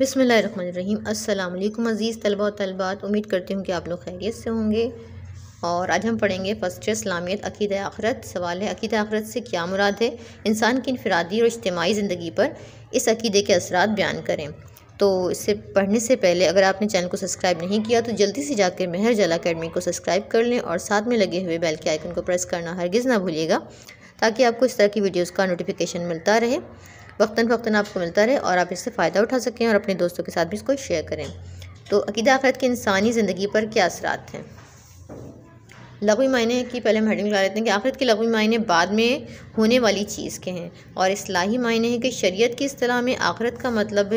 बिसमीम् अल्लाम अज़ीज़ तलबा तलबात उम्मीद करती हूँ कि आप लोग खैरियत से होंगे और आज हम पढ़ेंगे फर्स्ट इस्लामियत अकीद आखरत सवाल है अकीद आखरत से क्या मुराद है इंसान की इनफरादी और इज्तमाही ज़िंदगी पर इस अकीदे के असरा बयान करें तो इससे पढ़ने से पहले अगर आपने चैनल को सब्सक्राइब नहीं किया तो जल्दी से जाकर मेहर जला अकेडमी को सब्सक्राइब कर लें और साथ में लगे हुए बैल के आइकन को प्रेस करना हरगिज़ ना भूलिएगा ताकि आपको इस तरह की वीडियोज़ का नोटिफिकेशन मिलता रहे वक्ता फ़क्ता आपको मिलता रहे और आप इससे फ़ायदा उठा सकें और अपने दोस्तों के साथ भी इसको शेयर करें तो अकीदा आखरत के इंसानी ज़िंदगी पर क्या असरात हैं लगवी मायने की पहले हम हेडिंग लगा लेते हैं कि आखिरत के लगवी मायने बाद में होने वाली चीज़ के हैं और असलाही मायने हैं कि शरीयत की असलाह में आखिरत का मतलब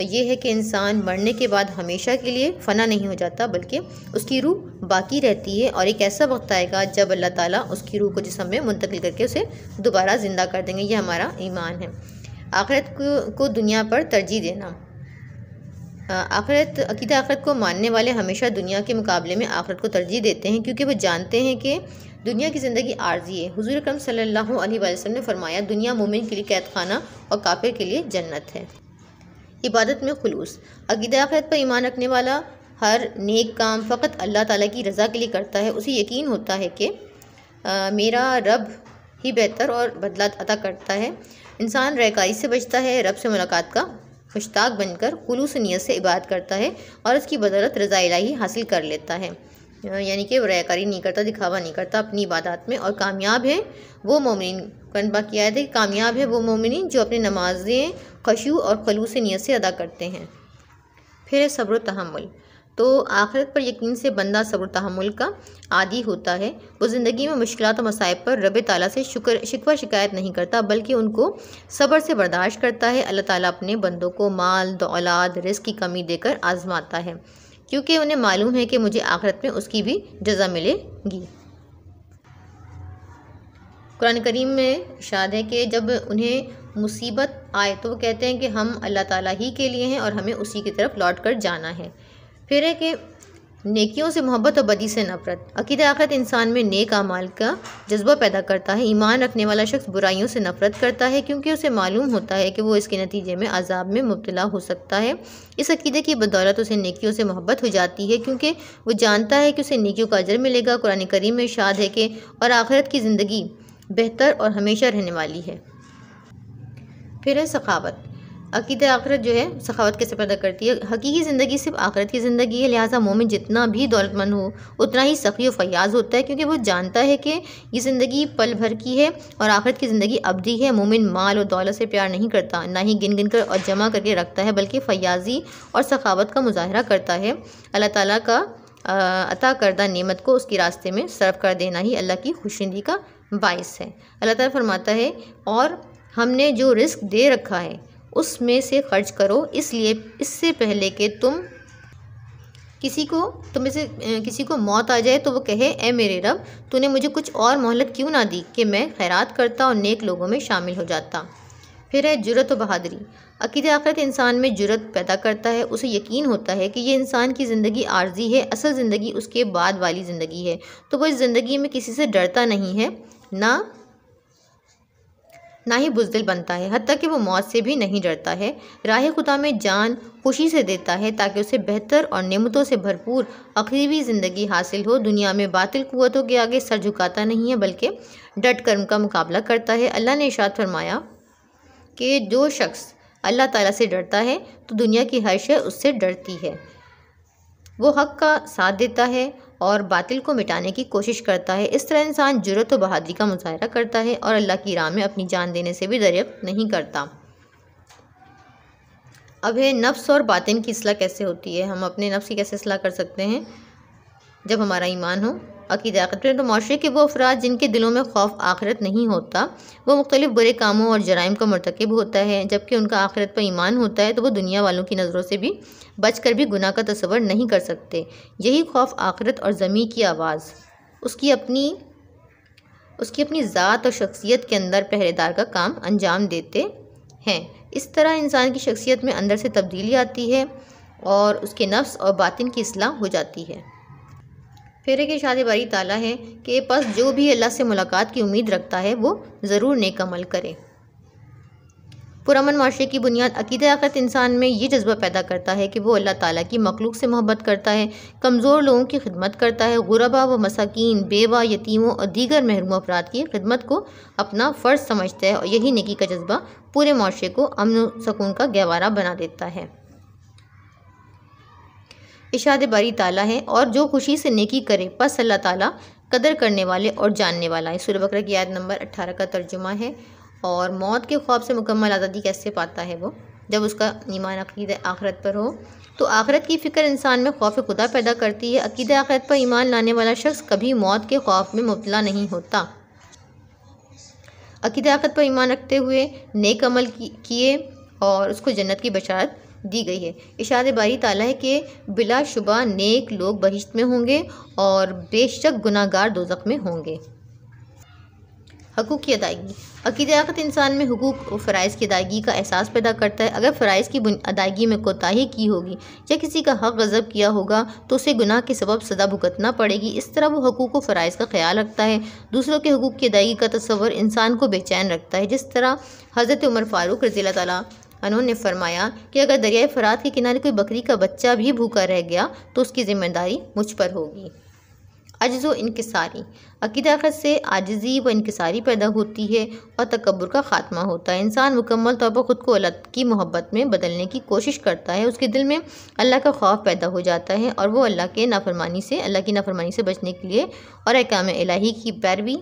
ये है कि इंसान मरने के बाद हमेशा के लिए फना नहीं हो जाता बल्कि उसकी रूह बाकी रहती है और एक ऐसा वक्त आएगा जब अल्लाह ताला उसकी रूह को जिसमें मुंतकिल करके उसे दोबारा ज़िंदा कर देंगे ये हमारा ईमान है आखिरत को, को दुनिया पर तरजीह देना हाँ, आखिरत अकीद आखिरत को मानने वाले हमेशा दुनिया के मुकाबले में आखिरत को तरजीह देते हैं क्योंकि वह जानते हैं कि दुनिया की ज़िंदगी आर्जी है हुजूर अकरम सल्लल्लाहु अलैहि वसल्लम ने फरमाया दुनिया मोमिन के लिए कैद खाना और काफिर के लिए जन्नत है इबादत में खलूस अकीद आखिरत पर ईमान रखने वाला हर नेक काम फ़कत अल्लाह ताला की रज़ा के लिए करता है उसे यकीन होता है कि मेरा रब ही बेहतर और बदला अदा करता है इंसान रहकारी से बचता है रब से मुलाकात का मुश्ताक बनकर खुलूस नीयत से इबादत करता है और इसकी बदौलत रज़ा इलाही हासिल कर लेता है यानी कि रहकारी नहीं करता दिखावा नहीं करता अपनी इबादत में और कामयाब है वो मोमिन कनबा किया है कामयाब है वो मोमिन जो अपनी नमाजें ख़शु और खलूस नीयत से अदा करते हैं फिर है सब्र तहमुल तो आखिरत पर यकीन से बंदा सब्र तहमुल का आदि होता है वो ज़िंदगी में मुश्किल और मसायब पर रब ताली से शुक्र शिकवा शिकायत नहीं करता बल्कि उनको सब्र से बर्दाश्त करता है अल्लाह ताली अपने बंदों को माल दौलाद रिस्क की कमी देकर आजमाता है क्योंकि उन्हें मालूम है कि मुझे आखिरत में उसकी भी जजा मिलेगी कुरान करीम में शाद है कि जब उन्हें मुसीबत आए तो वो कहते हैं कि हम अल्लाह ताला ही के लिए हैं और हमें उसी की तरफ लौट कर जाना है फिर है कि नेकियों से मोहब्बत और बदी से नफरत अकीद आखिरत इंसान में नेक अमाल का जज्बा पैदा करता है ईमान रखने वाला शख्स बुराइयों से नफरत करता है क्योंकि उसे मालूम होता है कि वो इसके नतीजे में अजाब में मुबतला हो सकता है इस अकीदे की बदौलत उसे नेकियों से मोहब्बत हो जाती है क्योंकि वो जानता है कि उसे नेकियों का अजर मिलेगा कुरान करीम में शाद है कि और आखिरत की ज़िंदगी बेहतर और हमेशा रहने वाली है फिर है सखावत अकीद आखरत जो है सखावत कैसे पैदा करती है हकीकी ज़िंदगी सिर्फ आखरत की ज़िंदगी है लिहाजा मोमिन जितना भी दौलतमंद हो उतना ही सखी और फयाज होता है क्योंकि वो जानता है कि ये ज़िंदगी पल भर की है और आखरत की ज़िंदगी अबदी है मोमिन माल और दौलत से प्यार नहीं करता ना ही गिन गिन कर और जमा करके रखता है बल्कि फयाजी और सखावत का मुजाहरा करता है अल्लाह ताली का अता करदा नियमत को उसके रास्ते में सर्व कर देना ही अल्लाह की खुशिंदी का बायस है अल्लाह तरमाता फरमाता है और हमने जो रिस्क दे रखा है उसमें से खर्च करो इसलिए इससे पहले कि तुम किसी को तुम्हें से किसी को मौत आ जाए तो वो कहे ए मेरे रब तूने मुझे कुछ और मोहलत क्यों ना दी कि मैं खैरात करता और नेक लोगों में शामिल हो जाता फिर है जुरत व बहादुरी अकीद आखिरत इंसान में जुरत पैदा करता है उसे यकीन होता है कि यह इंसान की ज़िंदगी आर्जी है असल ज़िंदगी उसके बाद वाली ज़िंदगी है तो वो इस ज़िंदगी में किसी से डरता नहीं है ना ना ही बुजदिल बनता है हती कि वो मौत से भी नहीं डरता है राह खुदा में जान खुशी से देता है ताकि उसे बेहतर और नमतों से भरपूर अख़रीवी ज़िंदगी हासिल हो दुनिया में बातिल कुतों के आगे सर झुकाता नहीं है बल्कि डट कर उनका मुकाबला करता है अल्लाह ने इशात फरमाया कि जो शख्स अल्लाह ताला से डरता है तो दुनिया की हर शय उससे डरती है वो हक का साथ देता है और बातिल को मिटाने की कोशिश करता है इस तरह इंसान जरूरत व बहादरी का मुजाहरा करता है और अल्लाह की राह में अपनी जान देने से भी दरियप नहीं करता अब है नफ्स और बातिन की असलाह कैसे होती है हम अपने नफ्स की कैसे असलाह कर सकते हैं जब हमारा ईमान हो अकीदा हैं तो माशरे के वो अफराद जिनके दिलों में खौफ आखिरत नहीं होता वो मुख्तलिफ बुरे कामों और जराइम का मरतकब होता है जबकि उनका आखिरत पर ईमान होता है तो वो दुनिया वालों की नज़रों से भी बच कर भी गुनाह का तस्वर नहीं कर सकते यही खौफ आखिरत और ज़मी की आवाज़ उसकी अपनी उसकी अपनी ज़ात और शख्सियत के अंदर पहरेदार का काम अंजाम देते हैं इस तरह इंसान की शख्सियत में अंदर से तब्दीली आती है और उसके नफ्स और बातिन की असलाह हो जाती है फेरे के शादी बारी ताला है कि पास जो भी अल्लाह से मुलाकात की उम्मीद रखता है वो ज़रूर नेक अमल करे पुरमन माशरे की बुनियाद अकीद आखत इंसान में ये जज्बा पैदा करता है कि वो अल्लाह ताला की मखलूक से मोहब्बत करता है कमज़ोर लोगों की खिदमत करता है गुरबा व मसाकिन बेवा यतीमों और दीगर महरूम अफराद की खिदमत को अपना फ़र्ज समझता है और यही नेकी का जज्बा पूरे माशरे को अमन सकून का गहवारा बना देता है इशाद बारी ताला है और जो खुशी से नेकी करे बस अल्लाह ताला कदर करने वाले और जानने वाला है सूर्य बकर की याद नंबर अट्ठारह का तर्जुमा है और मौत के ख्वाब से मुकम्मल आज़ादी कैसे पाता है वो जब उसका ईमान अकीद आखरत पर हो तो आखरत की फ़िक्र इंसान में खौफ खुदा पैदा करती है अकीद आखरत पर ईमान लाने वाला शख्स कभी मौत के खौफ में मुबला नहीं होता अकीद आखरत पर ईमान रखते हुए नेक अमल किए और उसको जन्नत की बशारत दी गई है इशार बारी ताला है कि बिलाशुबा नेक लोग बहिश्त में होंगे और बेशक गुनागार दोजक में होंगे हकूक़ की अदायगी अकीद इंसान में हकूक़ और फ़रज़ की अदायगी का एहसास पैदा करता है अगर फ़रज़ की अदायगी में कोताही की होगी या किसी का हक गज़ब किया होगा तो उसे गुनाह के सबब सदा भुगतना पड़ेगी इस तरह वो हकूक़ व फ़रज़ का ख्याल रखता है दूसरों के हकूक़ की अदायगी का तस्वर इंसान को बेचैन रखता है जिस तरह हज़रत उमर फ़ारूक रज़ी अनून ने फरमाया कि अगर दरियाए फरात के किनारे कोई बकरी का बच्चा भी भूखा रह गया तो उसकी ज़िम्मेदारी मुझ पर होगी अजज़ व इनकसारी अकीदाखत से आजजी व इनकसारी पैदा होती है और तकबर का ख़ात्मा होता है इंसान मुकम्मल तौर पर ख़ुद को अल्लाह की मोहब्बत में बदलने की कोशिश करता है उसके दिल में अल्लाह का खौफ पैदा हो जाता है और वो अल्लाह के नाफरमानी से अल्लाह की नाफरमानी से बचने के लिए और अकाम इलाही की पैरवी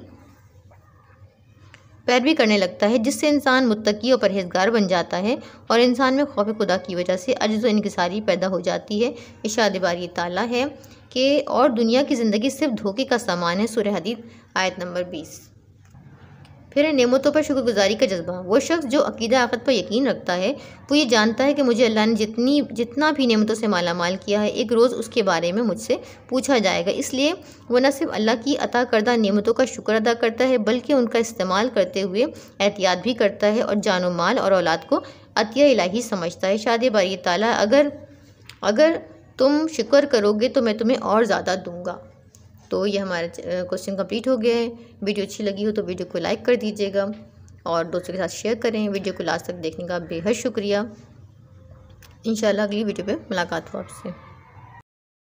पैरवी करने लगता है जिससे इंसान मुतकी और परहेजगार बन जाता है और इंसान में खौफ खुदा की वजह से अजो इनकसारी पैदा हो जाती है इशाद बारी ताला है कि और दुनिया की ज़िंदगी सिर्फ धोखे का सामान है सुरहदीत आयत नंबर बीस फिर नेमतों पर शुक्रगुजारी का जज्बा वो शख्स जो अकीदा आकत पर यकीन रखता है वो तो ये जानता है कि मुझे अल्लाह ने जितनी जितना भी नेमतों से माला माल किया है एक रोज़ उसके बारे में मुझसे पूछा जाएगा इसलिए वह न सिर्फ अल्लाह की अता करदा नेमतों का शुक्र अदा करता है बल्कि उनका इस्तेमाल करते हुए एहतियात भी करता है और जानो माल और औलाद को अतिया इलाही समझता है शादी बारी ताला अगर अगर तुम शिक्र करोगे तो मैं तुम्हें और ज़्यादा दूँगा तो ये हमारा क्वेश्चन कंप्लीट हो गया है वीडियो अच्छी लगी हो तो वीडियो को लाइक कर दीजिएगा और दोस्तों के साथ शेयर करें वीडियो को लास्ट तक देखने का बेहद शुक्रिया इंशाल्लाह अगली वीडियो पे मुलाकात हो आपसे